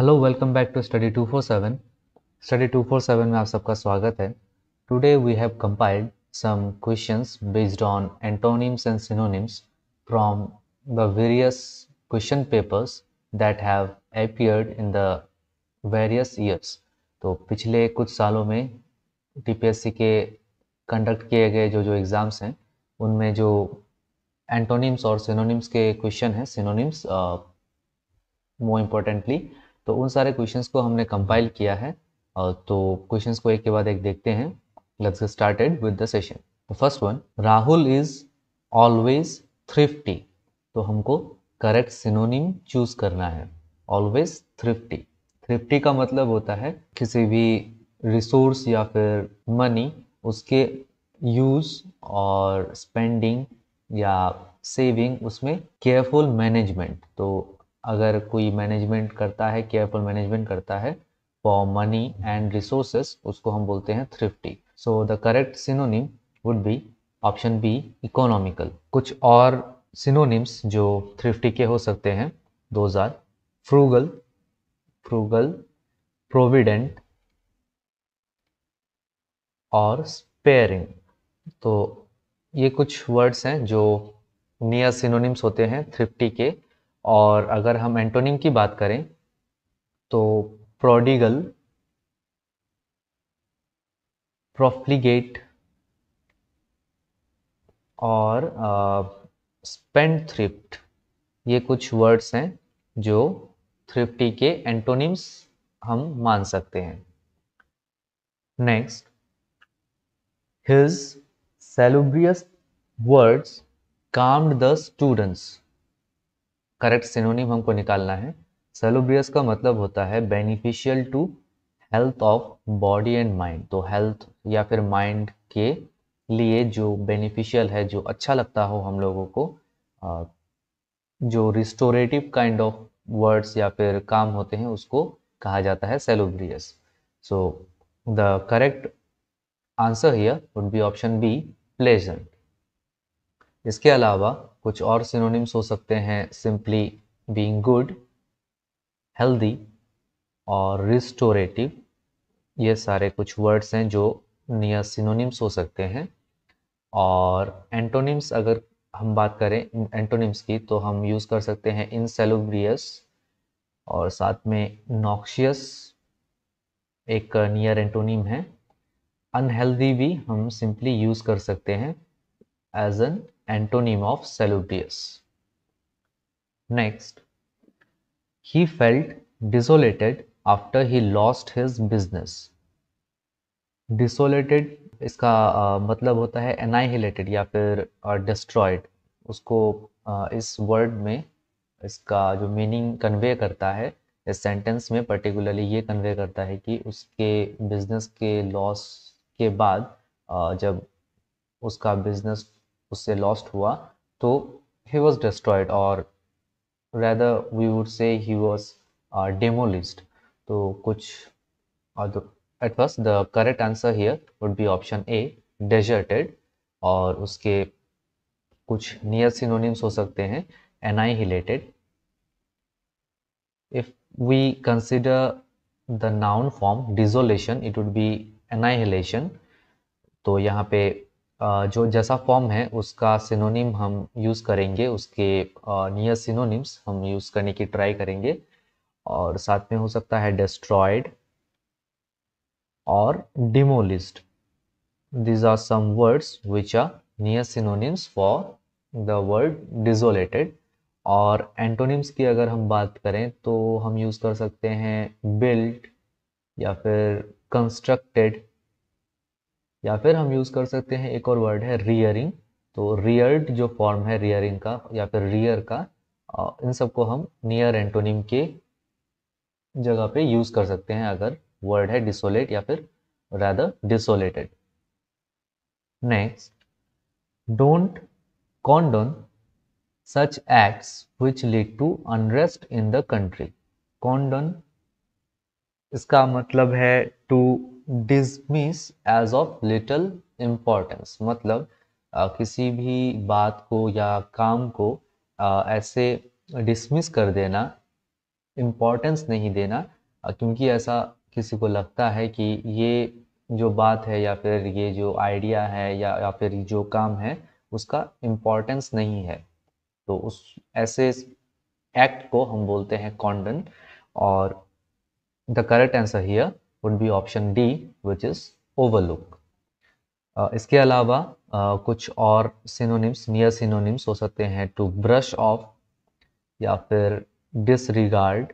Hello welcome back to study 247 study 247 में आप सबका स्वागत है today we have compiled some questions based on antonyms and synonyms from the various question papers that have appeared in the various years तो पिछले कुछ सालों में टीपीएससी के कंडक्ट किए गए जो जो एग्ज़ाम्स हैं उनमें जो एंटोनिम्स और सिनोनिम्स के क्वेश्चन हैं सिनोनिम्स मोर इम्पोर्टेंटली तो उन सारे क्वेश्चंस को हमने कंपाइल किया है तो क्वेश्चंस को एक के बाद एक देखते हैं let's started with the session the first one Rahul is always thrifty तो हमको करेक्ट सिनोनिम चूज करना है ऑलवेज थ्रिफ्टी थ्रिफ्टी का मतलब होता है किसी भी रिसोर्स या फिर मनी उसके यूज और स्पेंडिंग या सेविंग उसमें केयरफुल मैनेजमेंट तो अगर कोई मैनेजमेंट करता है केयरफुल मैनेजमेंट करता है फॉर मनी एंड रिसोर्सेस उसको हम बोलते हैं thrifty so the correct synonym would be option B economical कुछ और सिनोनिम्स जो थ्रिफ्टी के हो सकते हैं दो आर फ्रूगल फ्रूगल प्रोविडेंट और स्पेयरिंग तो ये कुछ वर्ड्स हैं जो नियर सिनोनिम्स होते हैं थ्रिफ्टी के और अगर हम एंटोनिम की बात करें तो प्रोडिगल प्रोफ्लिगेट और स्पेंड थ्रिफ्ट ये कुछ वर्ड्स हैं जो थ्रिफ्टी के एंटोनिम्स हम मान सकते हैं next his salubrious words calmed the students correct synonym हमको निकालना है सेलोब्रियस का मतलब होता है beneficial to health of body and mind तो हेल्थ या फिर माइंड के लिए जो बेनिफिशियल है जो अच्छा लगता हो हम लोगों को जो रिस्टोरेटिव काइंड ऑफ वर्ड्स या फिर काम होते हैं उसको कहा जाता है salubrious so the correct answer here would be option B pleasant इसके अलावा कुछ और सिनोनिम्स हो सकते हैं सिंपली बीइंग गुड हेल्दी और रिस्टोरेटिव ये सारे कुछ वर्ड्स हैं जो नियर सिनोनिम्स हो सकते हैं और एंटोनिम्स अगर हम बात करें एंटोनिम्स की तो हम यूज़ कर सकते हैं इनसेलुब्रियस और साथ में नॉक्शियस एक नियर एंटोनिम है अनहेल्दी भी हम सिंपली यूज़ कर सकते हैं as an antonym of salubrious. Next, he felt desolated after he lost his business. Desolated इसका आ, मतलब होता है एनाहिलेटेड या फिर destroyed. उसको आ, इस word में इसका जो meaning convey करता है इस सेंटेंस में पर्टिकुलरली ये कन्वे करता है कि उसके बिजनेस के लॉस के बाद जब उसका बिजनेस उससे लॉस्ट हुआ तो ही वॉज डिस्ट्रॉयड और rather we would say he was demolished तो कुछ at first the correct answer here would be option A deserted और उसके कुछ नियर सिनोनिम्स हो सकते हैं annihilated if we consider the noun form desolation it would be annihilation तो यहाँ पे जो जैसा फॉर्म है उसका सिनोनिम हम यूज़ करेंगे उसके नियर सिनोनिम्स हम यूज़ करने की ट्राई करेंगे और साथ में हो सकता है डिस्ट्रॉयड और demolished these are some words which are near synonyms for the word desolated और एंटोनिम्स की अगर हम बात करें तो हम यूज़ कर सकते हैं बिल्ट या फिर कंस्ट्रक्टेड या फिर हम यूज़ कर सकते हैं एक और वर्ड है रियरिंग तो रियर्ड जो फॉर्म है रियरिंग का या फिर रियर का इन सबको हम नियर एंटोनिम के जगह पे यूज़ कर सकते हैं अगर वर्ड है डिसोलेट या फिर rather desolated next don't condone such acts which lead to unrest in the country Condone इसका मतलब है to dismiss as of little importance मतलब आ, किसी भी बात को या काम को आ, ऐसे डिसमिस कर देना इम्पोर्टेंस नहीं देना क्योंकि ऐसा किसी को लगता है कि ये जो बात है या फिर ये जो आइडिया है या या फिर जो काम है उसका इम्पोर्टेंस नहीं है तो उस ऐसे एक्ट को हम बोलते हैं कॉन्डन और the correct answer here would be option D which is overlook. Uh, इसके अलावा uh, कुछ और सिनोनिम्स नियर सिनोनिम्स हो सकते हैं टू ब्रश ऑफ या फिर डिसरिगार्ड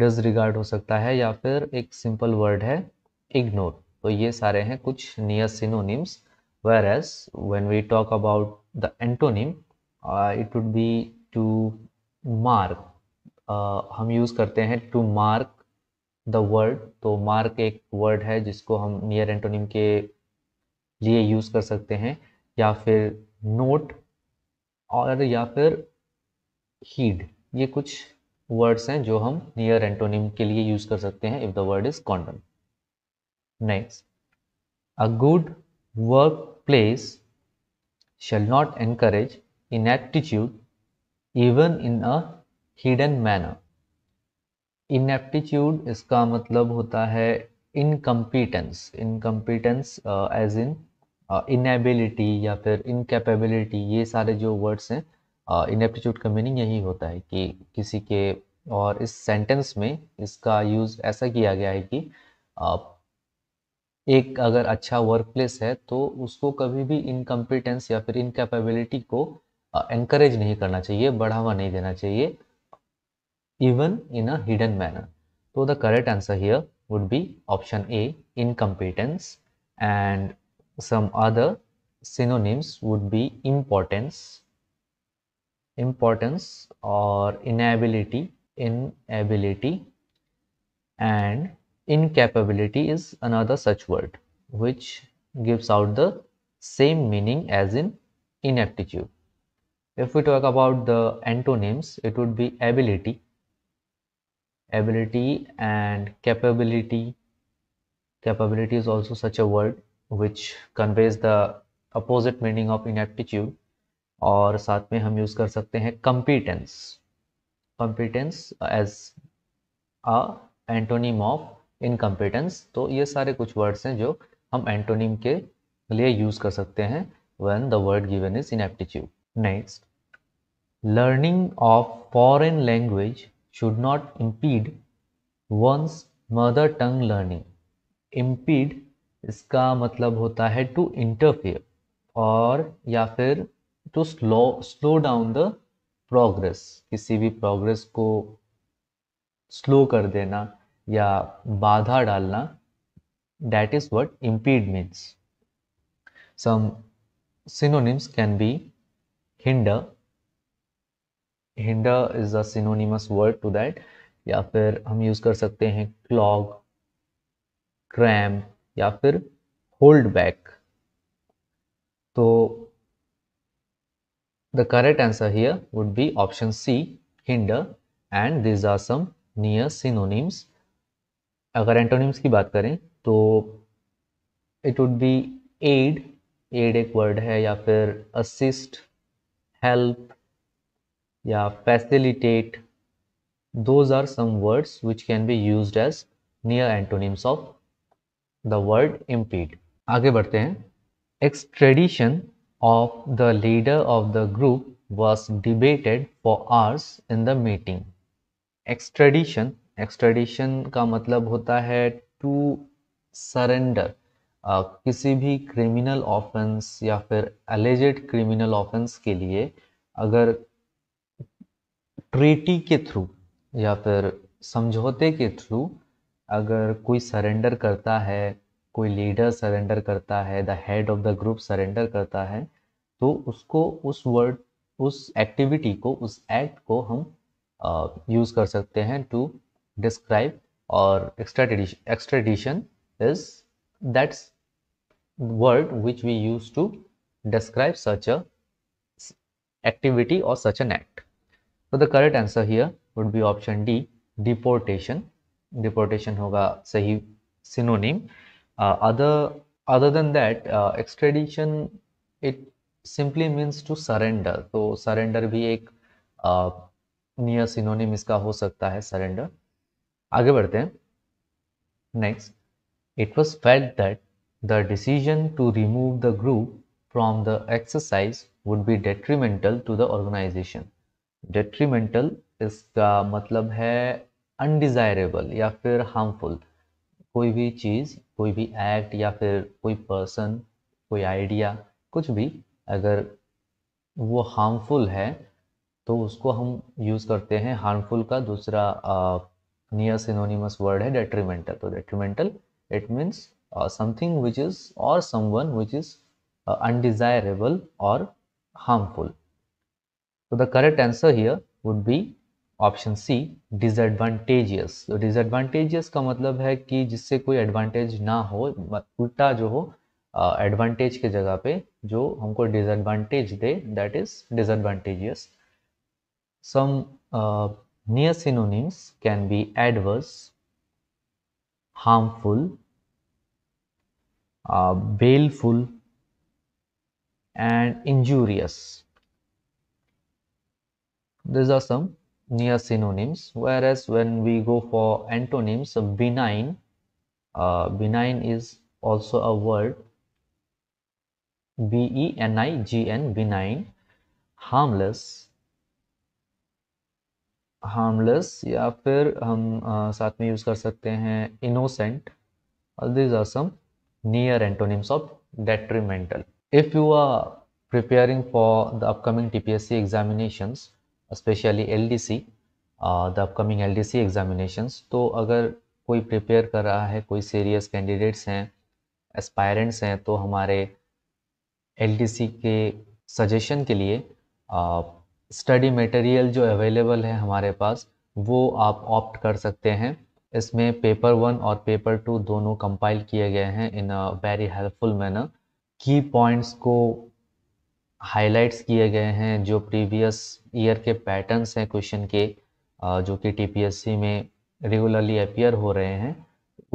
डिसरिगार्ड हो सकता है या फिर एक सिंपल वर्ड है इग्नोर तो ये सारे हैं कुछ near synonyms whereas when we talk about the antonym it would be to mark हम यूज़ करते हैं टू मार्क द वर्ड तो मार्क एक वर्ड है जिसको हम नियर एंटोनिम के लिए यूज़ कर सकते हैं या फिर नोट और या फिर हीड ये कुछ वर्ड्स हैं जो हम नियर एंटोनिम के लिए यूज़ कर सकते हैं if the word is condemn next a good work place not encourage inaptitude even in a hidden manner inaptitude इसका मतलब होता है incompetence incompetence as in inability या फिर इनकेपेबिलिटी ये सारे जो वर्ड्स हैं इनएप्टीट्यूड uh, का मीनिंग यही होता है कि किसी के और इस सेंटेंस में इसका यूज़ ऐसा किया गया है कि uh, एक अगर अच्छा वर्क प्लेस है तो उसको कभी भी इनकम्पिटेंस या फिर इनकेपेबिलिटी को एनकरेज uh, नहीं करना चाहिए बढ़ावा नहीं देना चाहिए even in a hidden manner. So the correct answer here would be option A incompetence and some other synonyms would be importance importance or inability inability and incapability is another such word which gives out the same meaning as in ineptitude. if we talk about the antonyms it would be ability ability and capability capability is also such a word which conveys the opposite meaning of ineptitude और साथ में हम use कर सकते हैं competence competence as a antonym of incompetence तो ये सारे कुछ words हैं जो हम antonym के लिए यूज़ कर सकते हैं when the word given is ineptitude next learning of foreign language should not impede one's mother tongue learning impede इसका मतलब होता है टू इंटरफेयर और या फिर to slow slow down the progress किसी भी प्रोग्रेस को स्लो कर देना या बाधा डालना that is what impede means some synonyms can be hinder hinder is a synonymous word to that या फिर हम यूज कर सकते हैं क्लॉग क्रैम या फिर होल्ड बैक तो the correct answer here would be option C hinder and this are some near synonyms अगर एंटोनिम्स की बात करें तो it would be aid aid एक वर्ड है या फिर असिस्ट हेल्प या facilitate those are some words which can be use as near antonyms of the word impede आगे बढ़ते हैं extradition of the leader of the group was debated for hours in the meeting extradition extradition का मतलब होता है to surrender uh, किसी भी criminal offence या फिर एलिजेड क्रिमिनल ऑफेंस के लिए अगर ट्रीटी के थ्रू या फिर समझौते के थ्रू अगर कोई सरेंडर करता है कोई लीडर सरेंडर करता है the head of the group surrender करता है तो उसको उस वर्ड उस एक्टिविटी को उस एक्ट को हम यूज़ कर सकते हैं टू डिस्क्राइब और extradition extradition is that's word which we use to describe such a activity और सच एन एक्ट तो the correct answer here would be option D deportation deportation होगा सही synonym other other than that extradition it simply means to surrender तो surrender भी एक near uh, synonym इसका हो सकता है सरेंडर आगे बढ़ते हैं next it was felt that the decision to remove the group from the exercise would be detrimental to the organisation detrimental इसका मतलब है अनडिज़ायरेबल या फिर हार्मफुल कोई भी चीज़ कोई भी एक्ट या फिर कोई पर्सन कोई आइडिया कुछ भी अगर वो हार्मफुल है तो उसको हम यूज़ करते हैं हार्मफुल का दूसरा नियर सिनोनिमस वर्ड है डेट्रीमेंटल तो detrimental it means something which is और समवन विच इज़ अनडिज़ायरेबल और harmful So the correct answer here would be option C disadvantageous तो डिसएडवांटेजियस का मतलब है कि जिससे कोई एडवांटेज ना हो उल्टा जो हो एडवांटेज uh, के जगह पे जो हमको डिसएडवांटेज दे that is disadvantageous some near synonyms can be adverse harmful baleful and injurious These are some near synonyms. Whereas when we go for antonyms, so benign, uh, benign is also a word. B E N I G N benign, harmless, harmless या फिर हम आ, साथ में use कर सकते हैं innocent. These are some near antonyms of detrimental. If you are preparing for the upcoming TPSC examinations, specially C the upcoming L C examinations तो अगर कोई प्रिपेयर कर रहा है कोई सीरियस कैंडिडेट्स हैं एस्पायरेंट्स हैं तो हमारे सी के सजेशन के लिए स्टडी uh, मटेरियल जो अवेलेबल है हमारे पास वो आप ऑप्ट कर सकते हैं इसमें पेपर वन और पेपर टू दोनों कंपाइल किए गए हैं in a very helpful manner की पॉइंट्स को हाइलाइट्स किए गए हैं जो प्रीवियस ईयर के पैटर्न्स हैं क्वेश्चन के जो कि टीपीएससी में रेगुलरली अपियर हो रहे हैं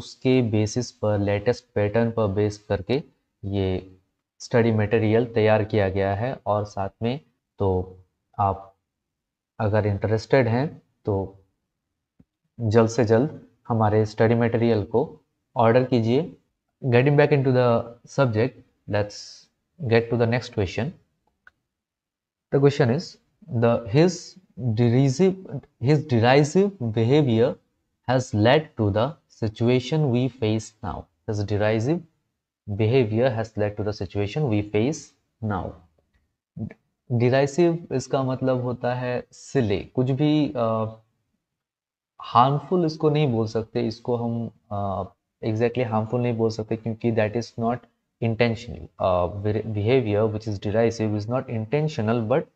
उसके बेसिस पर लेटेस्ट पैटर्न पर बेस करके ये स्टडी मटेरियल तैयार किया गया है और साथ में तो आप अगर इंटरेस्टेड हैं तो जल्द से जल्द हमारे स्टडी मटेरियल को ऑर्डर कीजिए getting back into the subject let's get to the next question the question is the his derisive his derisive behavior has led to the situation we face now his derisive behavior has led to the situation we face now derisive इसका मतलब होता है सिले कुछ भी harmful इसको नहीं बोल सकते इसको हम एग्जैक्टली exactly हार्मफुल नहीं बोल सकते क्योंकि that is not intentional uh, behavior which is derisive is not intentional but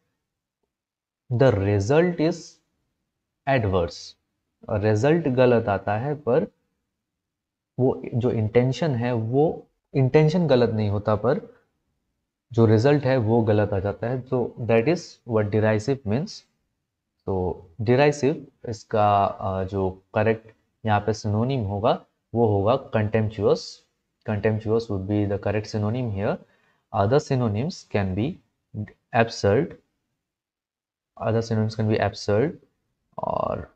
the result is adverse result galat aata hai par wo jo intention hai wo intention galat nahi hota par jo result hai wo galat aa jata hai so that is what derisive means so derisive iska uh, jo correct yahan pe synonym hoga wo hoga contemptuous contemptuous would be the correct synonym here. Other synonyms can be absurd. Other synonyms can be absurd और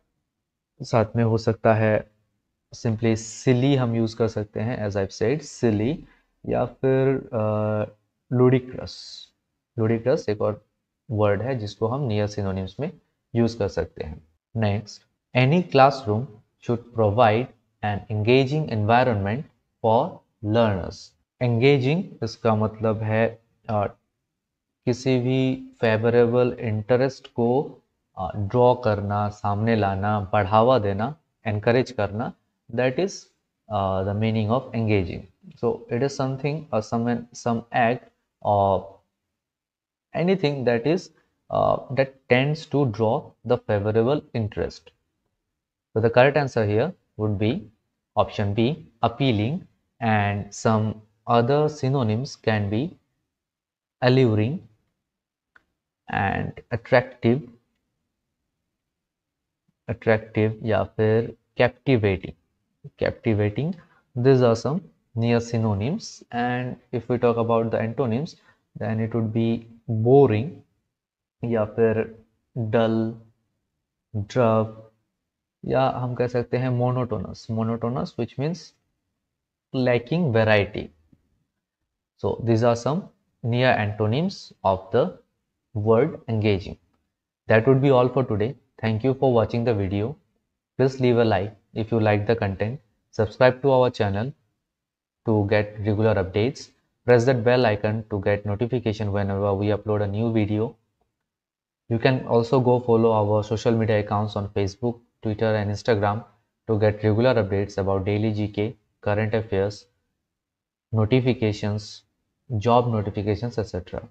साथ में हो सकता है simply सिली हम use कर सकते हैं एज आई सेड सिली या फिर लुडिक्रस लुडिक्रस एक और वर्ड है जिसको हम नियर सिनोनिम्स में यूज़ कर सकते हैं next any classroom should provide an engaging environment for learners engaging इसका मतलब है आ, किसी भी फेवरेबल इंटरेस्ट को ड्रॉ करना सामने लाना बढ़ावा देना एनकरेज करना that is the meaning of engaging so it is something some act of anything that is that tends to draw the favourable interest the correct answer here would be option B appealing and some other synonyms can be alluring and attractive attractive या फिर captivating captivating these are some near synonyms and if we talk about the antonyms then it would be boring या फिर dull drab या हम कह सकते hain monotonous monotonous which means lacking variety. So these are some near antonyms of the word engaging. That would be all for today. Thank you for watching the video. Please leave a like if you like the content. Subscribe to our channel to get regular updates. Press that bell icon to get notification whenever we upload a new video. You can also go follow our social media accounts on Facebook, Twitter and Instagram to get regular updates about daily GK current affairs, notifications, job notifications, etc.